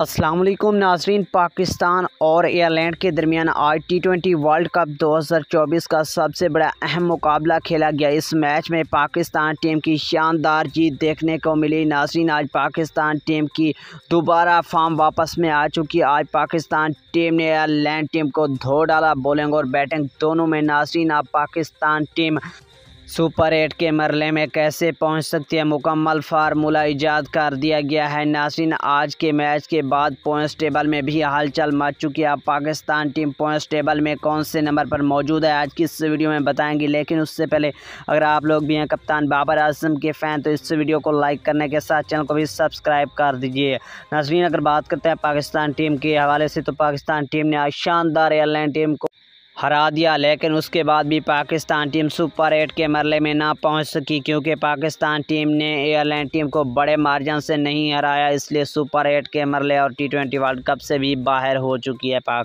असलम नाजरीन पाकिस्तान और एयरलैंड के दरमियान आज टी ट्वेंटी वर्ल्ड कप 2024 का सबसे बड़ा अहम मुकाबला खेला गया इस मैच में पाकिस्तान टीम की शानदार जीत देखने को मिली नाजरीन आज पाकिस्तान टीम की दोबारा फॉर्म वापस में आ चुकी आज पाकिस्तान टीम ने एयरलैंड टीम को धो डाला बॉलिंग और बैटिंग दोनों में नाजरीन आज पाकिस्तान टीम सुपर एट के मरले में कैसे पहुंच सकती है मुकम्मल फार्मूला ईजाद कर दिया गया है नासिन आज के मैच के बाद पॉइंट्स टेबल में भी हलचल मच चुकी है पाकिस्तान टीम पॉइंट्स टेबल में कौन से नंबर पर मौजूद है आज की इस वीडियो में बताएंगे लेकिन उससे पहले अगर आप लोग भी हैं कप्तान बाबर आजम के फ़ैन तो इस वीडियो को लाइक करने के साथ चैनल को भी सब्सक्राइब कर दीजिए नाजरीन अगर बात करते हैं पाकिस्तान टीम के हवाले से तो पाकिस्तान टीम ने आज शानदार एयरलाइन टीम को हरा दिया लेकिन उसके बाद भी पाकिस्तान टीम सुपर एट के मरले में ना पहुंच सकी क्योंकि पाकिस्तान टीम ने एयरलैंड टीम को बड़े मार्जिन से नहीं हराया इसलिए सुपर एट के मरले और टी ट्वेंटी वर्ल्ड कप से भी बाहर हो चुकी है पाक